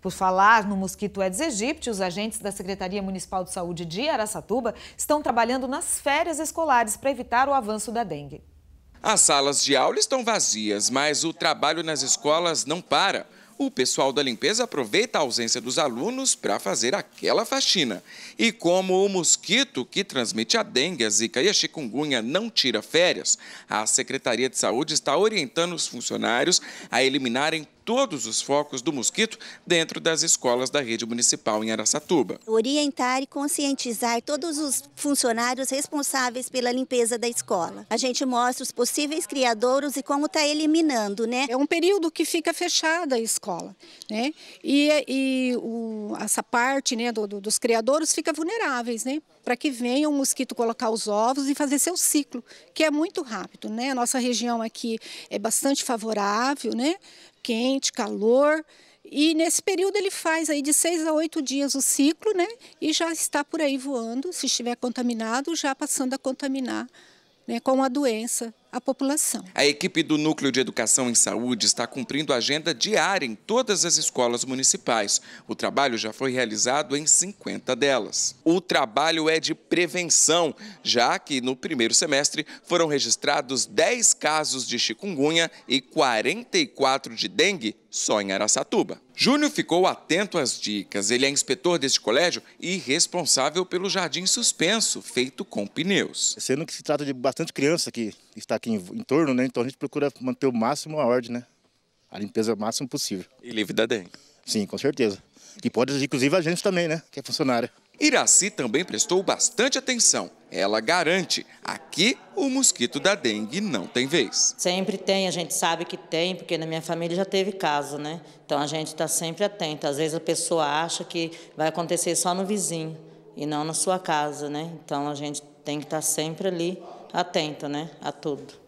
Por falar no mosquito Aedes aegypti, os agentes da Secretaria Municipal de Saúde de Araçatuba estão trabalhando nas férias escolares para evitar o avanço da dengue. As salas de aula estão vazias, mas o trabalho nas escolas não para. O pessoal da limpeza aproveita a ausência dos alunos para fazer aquela faxina. E como o mosquito que transmite a dengue, a zika e a chikungunya não tira férias, a Secretaria de Saúde está orientando os funcionários a eliminarem todos os focos do mosquito dentro das escolas da rede municipal em Araçatuba. Orientar e conscientizar todos os funcionários responsáveis pela limpeza da escola. A gente mostra os possíveis criadouros e como está eliminando, né? É um período que fica fechada a escola, né? E, e o, essa parte né, do, do, dos criadouros fica vulneráveis, né? Para que venha o mosquito colocar os ovos e fazer seu ciclo, que é muito rápido, né? A nossa região aqui é bastante favorável, né? quente, calor. E nesse período ele faz aí de seis a oito dias o ciclo, né? E já está por aí voando, se estiver contaminado, já passando a contaminar né, com a doença a população. A equipe do Núcleo de Educação em Saúde está cumprindo a agenda diária em todas as escolas municipais. O trabalho já foi realizado em 50 delas. O trabalho é de prevenção, já que no primeiro semestre foram registrados 10 casos de chikungunya e 44 de dengue só em Araçatuba. Júnior ficou atento às dicas. Ele é inspetor deste colégio e responsável pelo jardim suspenso, feito com pneus. Sendo que se trata de bastante criança aqui está aqui em, em torno, né? Então a gente procura manter o máximo a ordem, né? A limpeza máxima possível. E livre da dengue. Sim, com certeza. E pode agir, inclusive, a gente também, né? Que é funcionária. Iraci também prestou bastante atenção. Ela garante, aqui o mosquito da dengue não tem vez. Sempre tem, a gente sabe que tem, porque na minha família já teve caso, né? Então a gente está sempre atento. Às vezes a pessoa acha que vai acontecer só no vizinho e não na sua casa, né? Então a gente tem que estar tá sempre ali atento né, a tudo.